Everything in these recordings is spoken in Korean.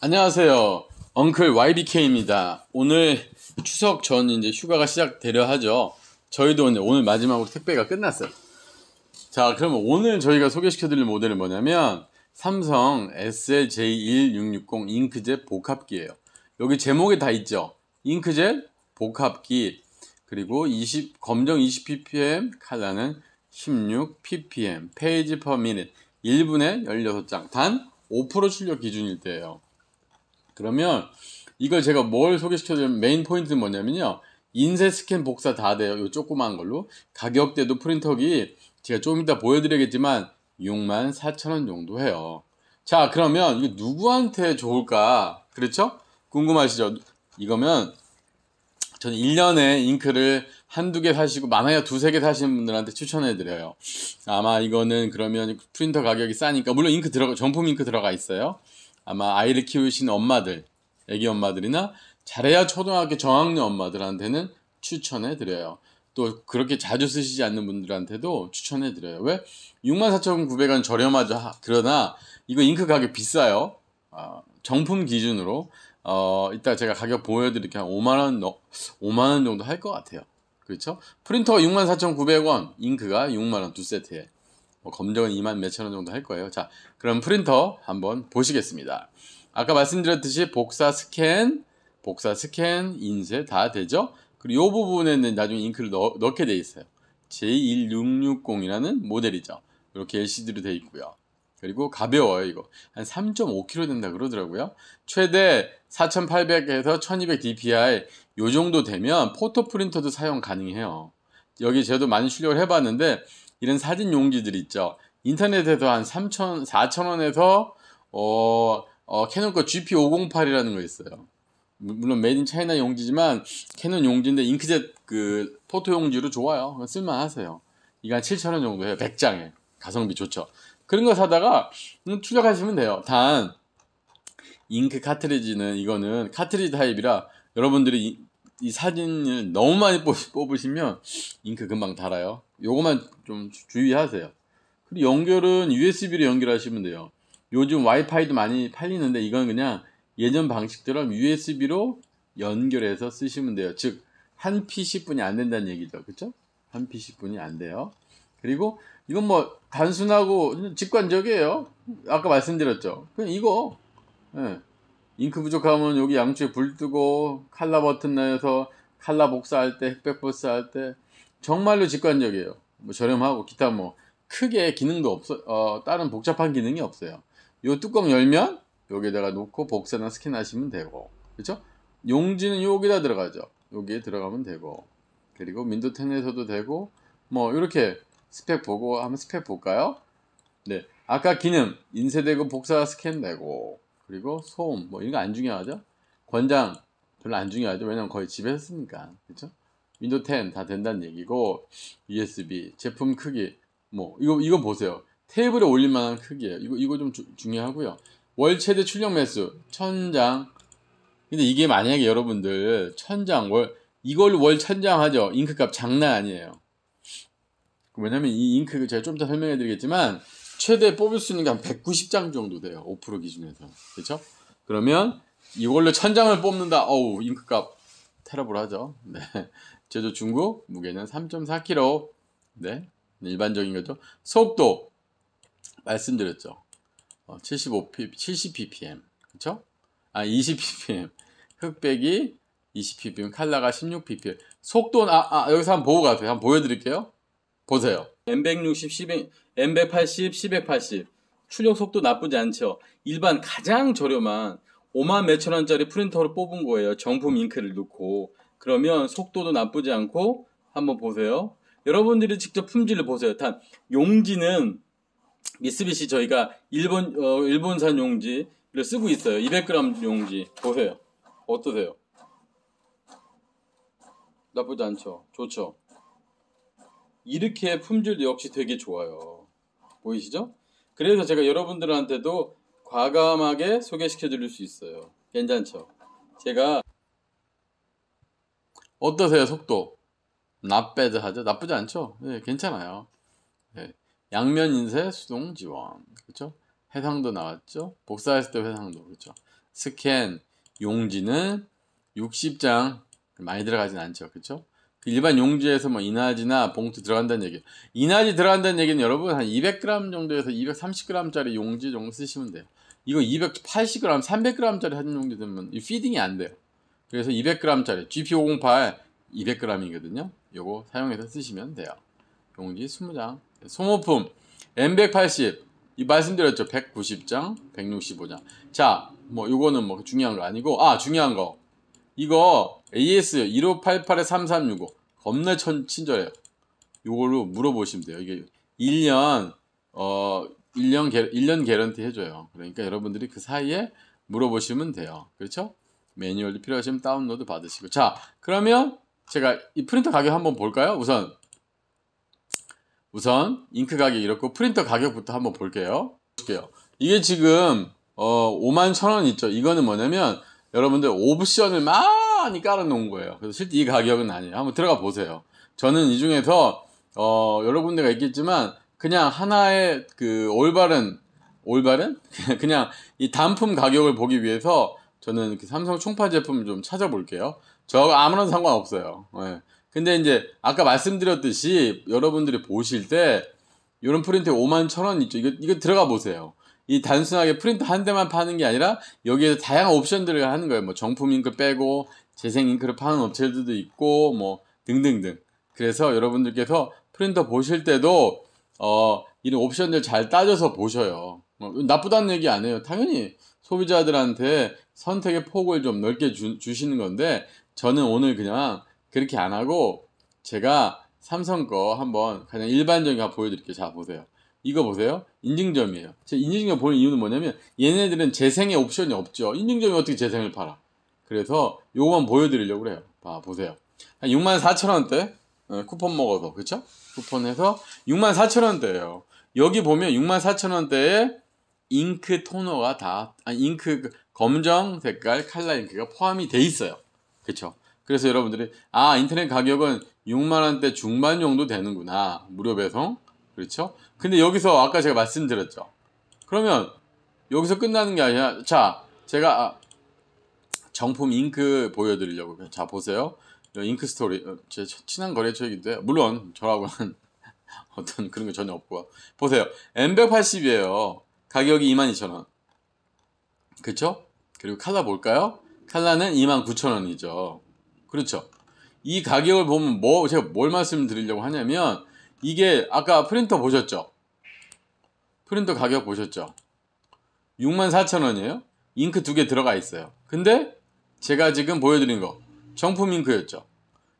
안녕하세요. 엉클 YBK입니다. 오늘 추석 전 이제 휴가가 시작되려 하죠. 저희도 이제 오늘 마지막으로 택배가 끝났어요. 자, 그러면 오늘 저희가 소개시켜드릴 모델은 뭐냐면 삼성 SLJ1660 잉크젯 복합기예요. 여기 제목에 다 있죠. 잉크젯 복합기 그리고 20 검정 20ppm, 칼라는 16ppm, 페이지 per 1분에 16장, 단 5% 출력 기준일 때예요. 그러면 이걸 제가 뭘 소개시켜드리면 메인 포인트는 뭐냐면요. 인쇄 스캔 복사 다 돼요. 요 조그만 걸로. 가격대도 프린터기 제가 조금 이따 보여드리겠지만 6 4 0 0 0원 정도 해요. 자 그러면 이게 누구한테 좋을까? 그렇죠? 궁금하시죠? 이거면 저는 1년에 잉크를 한두 개 사시고 많아야 두 세 개 사시는 분들한테 추천해 드려요. 아마 이거는 그러면 프린터 가격이 싸니까 물론 잉크 들어가 정품 잉크 들어가 있어요. 아마 아이를 키우신 엄마들, 애기 엄마들이나 잘해야 초등학교 저학년 엄마들한테는 추천해 드려요. 또 그렇게 자주 쓰시지 않는 분들한테도 추천해 드려요. 왜? 64,900원 저렴하죠. 그러나 이거 잉크 가격 비싸요. 아, 정품 기준으로 어, 이따 제가 가격 보여드릴게요. 한 5만원, 5만원 정도 할 것 같아요. 그렇죠? 프린터가 64,900원, 잉크가 6만원 두 세트에. 뭐 검정은 2만 몇천원 정도 할 거예요. 자, 그럼 프린터 한번 보시겠습니다. 아까 말씀드렸듯이 복사 스캔, 복사 스캔, 인쇄 다 되죠? 그리고 이 부분에는 나중에 잉크를 넣, 넣게 돼 있어요. J1660이라는 모델이죠. 이렇게 LCD로 돼 있고요. 그리고 가벼워요, 이거. 한 3.5kg 된다 그러더라고요. 최대 4800에서 1200 DPI 요 정도 되면 포토 프린터도 사용 가능해요. 여기 저도 많이 출력을 해봤는데 이런 사진 용지들 있죠. 인터넷에서 한 3천, 4천 원에서 어, 어, 캐논 거 GP508이라는 거 있어요. 물론 메인 차이나 용지지만 캐논 용지인데 잉크젯 그 포토 용지로 좋아요. 쓸만하세요. 이거 한 7천 원 정도 해요. 100장에 가성비 좋죠. 그런 거 사다가 출력하시면 음, 돼요. 단 잉크 카트리지는 이거는 카트리지 타입이라 여러분들이 이, 이 사진을 너무 많이 뽑으시면 잉크 금방 달아요. 요거만 좀 주의하세요. 그리고 연결은 USB로 연결하시면 돼요. 요즘 와이파이도 많이 팔리는데 이건 그냥 예전 방식대로 USB로 연결해서 쓰시면 돼요. 즉, 한 PC뿐이 안 된다는 얘기죠. 그쵸? 한 PC뿐이 안 돼요. 그리고 이건 뭐 단순하고 직관적이에요. 아까 말씀드렸죠. 그냥 이거 예. 잉크 부족하면 여기 양쪽에 불 뜨고 칼라 버튼 내에서 칼라 복사할 때 흑백 복사할 때 정말로 직관적이에요. 뭐 저렴하고 기타 뭐 크게 기능도 없어 어, 다른 복잡한 기능이 없어요. 요 뚜껑 열면 여기에다가 놓고 복사나 스캔하시면 되고 그렇죠? 용지는 여기다 들어가죠. 여기에 들어가면 되고 그리고 윈도우 10에서도 되고 뭐 이렇게 스펙 보고 한번 스펙 볼까요? 네 아까 기능 인쇄되고 복사 스캔되고 그리고 소음 뭐 이런 거 안 중요하죠 권장 별로 안 중요하죠 왜냐면 거의 집에서 쓰니까 그렇죠 윈도우 10 다 된다는 얘기고 USB 제품 크기 뭐 이거 이거 보세요 테이블에 올릴 만한 크기예요 이거 이거 좀 주, 중요하고요 월 최대 출력 매수 천장 근데 이게 만약에 여러분들 천장 월 이걸 월 천장 하죠 잉크값 장난 아니에요 왜냐면 이 잉크 제가 좀 이따 설명해 드리겠지만 최대 뽑을 수 있는 게 한 190장 정도 돼요. 5% 기준에서. 그렇죠? 그러면 이걸로 천장을 뽑는다. 어우, 잉크값 테러블 하죠. 네. 제주 중국, 무게는 3.4kg. 네. 일반적인 거죠. 속도. 말씀드렸죠. 어, 75p, 70ppm. 그렇죠 아, 20ppm. 흑백이 20ppm, 칼라가 16ppm. 속도는, 아, 아, 여기서 한번 보고 가세요. 한번 보여드릴게요. 보세요. M160, 10, m b 8 0 1180. 출력 속도 나쁘지 않죠. 일반 가장 저렴한 5만 몇천 원짜리 프린터로 뽑은 거예요. 정품 잉크를 넣고. 그러면 속도도 나쁘지 않고 한번 보세요. 여러분들이 직접 품질을 보세요. 단 용지는 미쓰비시 저희가 일본 어, 일본산 용지를 쓰고 있어요. 200g 용지 보세요. 어떠세요? 나쁘지 않죠. 좋죠. 이렇게 품질도 역시 되게 좋아요. 보이시죠? 그래서 제가 여러분들한테도 과감하게 소개시켜 드릴 수 있어요. 괜찮죠? 제가 어떠세요 속도? 나쁘드 하죠? 나쁘지 않죠? 네, 괜찮아요. 네. 양면 인쇄 수동 지원 그렇죠? 해상도 나왔죠? 복사했을 때 해상도 그렇죠? 스캔 용지는 60장 많이 들어가진 않죠, 그렇죠? 그 일반 용지에서 뭐 이나지나 봉투 들어간다는 얘기. 이나지 들어간다는 얘기는 여러분 한 200g 정도에서 230g짜리 용지 정도 쓰시면 돼요. 이거 280g, 300g짜리 한 용지 들면 피딩이 안 돼요. 그래서 200g짜리 GP508 200g이거든요. 요거 사용해서 쓰시면 돼요. 용지 20장. 소모품 M180 이 말씀드렸죠. 190장, 165장. 자, 뭐 요거는 뭐 중요한 거 아니고 아, 중요한 거. 이거 AS 1588-3365 겁나 천, 친절해요. 이걸로 물어보시면 돼요. 이게 1년 어 1년 개, 1년 개런티 해줘요. 그러니까 여러분들이 그 사이에 물어보시면 돼요. 그렇죠? 매뉴얼이 필요하시면 다운로드 받으시고 자 그러면 제가 이 프린터 가격 한번 볼까요? 우선 우선 잉크 가격 이렇고 프린터 가격부터 한번 볼게요. 볼게요. 이게 지금 어 5만 0원 있죠. 이거는 뭐냐면 여러분들 옵션을 많이 깔아놓은 거예요. 그래서 실제 이 가격은 아니에요. 한번 들어가 보세요. 저는 이 중에서 어, 여러 분들과 있겠지만 그냥 하나의 그 올바른 올바른 그냥 이 단품 가격을 보기 위해서 저는 삼성 총파 제품 을좀 찾아볼게요. 저 아무런 상관없어요. 네. 근데 이제 아까 말씀드렸듯이 여러분들이 보실 때 이런 프린트 5만 천원 있죠. 이거 이거 들어가 보세요. 이 단순하게 프린터 한 대만 파는 게 아니라 여기에 서 다양한 옵션들을 하는 거예요. 뭐 정품 잉크 빼고 재생 잉크를 파는 업체들도 있고 뭐 등등등. 그래서 여러분들께서 프린터 보실 때도 어 이런 옵션들 잘 따져서 보셔요. 뭐 나쁘다는 얘기 안 해요. 당연히 소비자들한테 선택의 폭을 좀 넓게 주, 주시는 건데 저는 오늘 그냥 그렇게 안 하고 제가 삼성 거 한번 그냥 일반적인 거 보여드릴게요. 자 보세요. 이거 보세요. 인증점이에요. 인증점 보는 이유는 뭐냐면 얘네들은 재생의 옵션이 없죠. 인증점이 어떻게 재생을 팔아? 그래서 요거만 보여드리려고 그래요. 봐 보세요. 한 64,000원대 어, 쿠폰 먹어서 그쵸 쿠폰해서 64,000원대예요. 여기 보면 64,000원대에 잉크 토너가 다 아, 잉크 그 검정 색깔 칼라 잉크가 포함이 돼 있어요. 그쵸 그래서 여러분들이 아 인터넷 가격은 6만 원대 중반 정도 되는구나 무료 배송 그렇죠? 근데 여기서 아까 제가 말씀드렸죠. 그러면 여기서 끝나는 게 아니라 자 제가 아, 정품 잉크 보여드리려고 자 보세요. 잉크 스토리 어, 제 친한 거래처이기도 해요. 물론 저라고는 어떤 그런 거 전혀 없고 보세요. M180이에요. 가격이 22,000원. 그렇죠? 그리고 칼라 볼까요? 칼라는 29,000원이죠. 그렇죠? 이 가격을 보면 뭐 제가 뭘 말씀드리려고 하냐면 이게 아까 프린터 보셨죠? 프린터 가격 보셨죠? 64,000원이에요. 잉크 두 개 들어가 있어요. 근데 제가 지금 보여드린 거 정품 잉크였죠.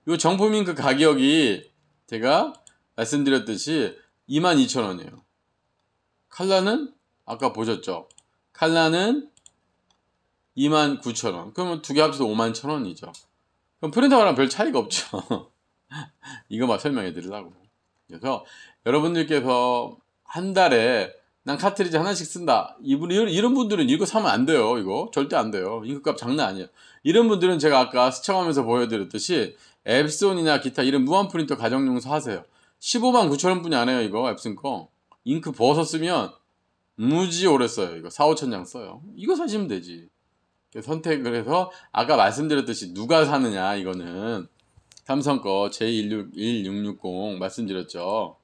이 정품 잉크 가격이 제가 말씀드렸듯이 22,000원이에요. 칼라는 아까 보셨죠? 칼라는 29,000원. 그러면 두 개 합쳐서 51,000원이죠. 그럼 프린터랑 별 차이가 없죠. 이거 막 설명해 드리려고. 그래서 여러분들께서 한 달에 난 카트리지 하나씩 쓴다. 이분 이런 분들은 이거 사면 안 돼요. 이거 절대 안 돼요. 인건값 장난 아니에요. 이런 분들은 제가 아까 시청하면서 보여드렸듯이 앱손이나 기타 이런 무한 프린터 가정용 사세요. 하 15만 9천 원뿐이 안 해요. 이거 앱슨 거 잉크 부어서 쓰면 무지 오래 써요. 이거 4, 5천 장 써요. 이거 사시면 되지. 선택을 해서 아까 말씀드렸듯이 누가 사느냐 이거는 삼성거 J16160 말씀드렸죠.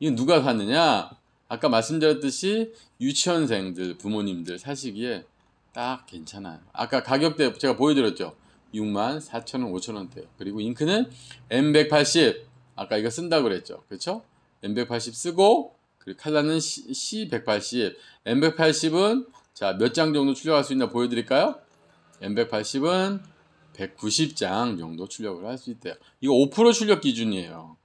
이거 누가 샀느냐 아까 말씀드렸듯이 유치원생들, 부모님들 사시기에 딱 괜찮아요. 아까 가격대 제가 보여드렸죠. 6만 4천원, 5천원대요. 그리고 잉크는 M180. 아까 이거 쓴다고 그랬죠. 그쵸 M180 쓰고 그리고 칼라는 C180. M180은 자, 몇 장 정도 출력할 수 있나 보여드릴까요? M180은 190장 정도 출력을 할 수 있대요. 이거 5% 출력 기준이에요.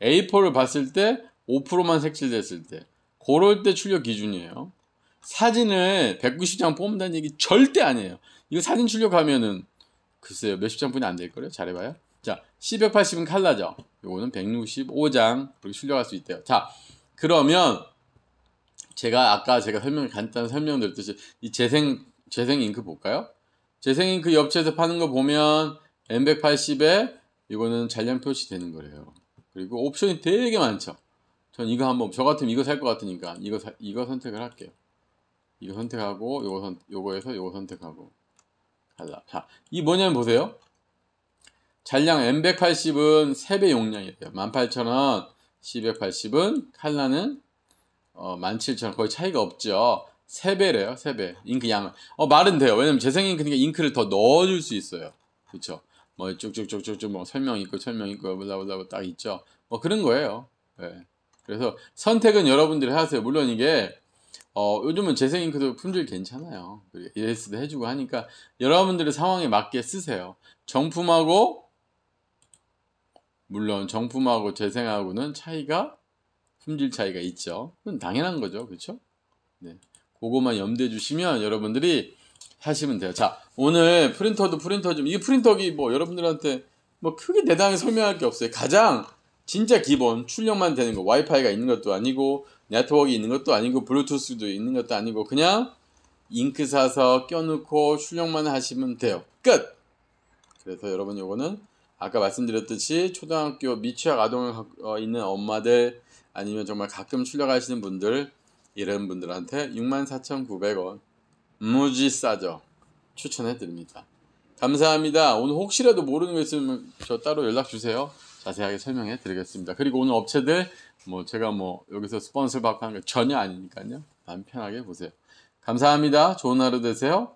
A4를 봤을 때 5%만 색칠됐을 때 그럴 때 출력 기준이에요. 사진을 190장 뽑는다는 얘기 절대 아니에요. 이거 사진 출력하면은 글쎄요 몇십 장뿐이 안 될 거예요. 잘해봐요. 자, 1180은 칼라죠. 요거는 165장 그렇게 출력할 수 있대요. 자, 그러면 제가 아까 제가 설명 간단 설명드렸듯이 이 재생 재생 잉크 볼까요? 재생인 그 업체에서 파는 거 보면 M180에 이거는 잔량 표시되는 거래요. 그리고 옵션이 되게 많죠. 전 이거 한번 저 같으면 이거 살 것 같으니까 이거 사, 이거 선택을 할게요. 이거 선택하고 요거 선 요거에서 요거 선택하고 달라. 자, 이 뭐냐면 보세요. 잔량 M180은 3배 용량이에요. 18,000원, C180은 칼라는 어, 17,000원 거의 차이가 없죠. 3배래요, 3배. 잉크 양은. 어, 말은 돼요. 왜냐면 재생잉크니까 그러니까 잉크를 더 넣어줄 수 있어요. 그쵸? 뭐, 쭉쭉쭉쭉쭉, 뭐, 설명 있고, 설명 있고, 블라블라블 딱 있죠. 뭐, 그런 거예요. 네. 그래서 선택은 여러분들이 하세요. 물론 이게, 어, 요즘은 재생잉크도 품질 괜찮아요. ES도 해주고 하니까 여러분들의 상황에 맞게 쓰세요. 정품하고, 물론 정품하고 재생하고는 차이가, 품질 차이가 있죠. 그건 당연한 거죠. 그쵸? 네. 그거만 염두해 주시면 여러분들이 하시면 돼요. 자, 오늘 프린터도 프린터 좀, 이 프린터기 뭐 여러분들한테 뭐 크게 내단히 설명할 게 없어요. 가장 진짜 기본 출력만 되는 거, 와이파이가 있는 것도 아니고, 네트워크 있는 것도 아니고, 블루투스도 있는 것도 아니고, 그냥 잉크 사서 껴놓고 출력만 하시면 돼요. 끝! 그래서 여러분 요거는 아까 말씀드렸듯이 초등학교 미취학 아동을 어, 있는 엄마들 아니면 정말 가끔 출력하시는 분들 이런 분들한테 64,900원 무지 싸죠. 추천해 드립니다. 감사합니다. 오늘 혹시라도 모르는 거 있으면 저 따로 연락 주세요. 자세하게 설명해 드리겠습니다. 그리고 오늘 업체들 뭐 제가 뭐 여기서 스폰서 받고 하는 거 전혀 아니니까요. 마음 편하게 보세요. 감사합니다. 좋은 하루 되세요.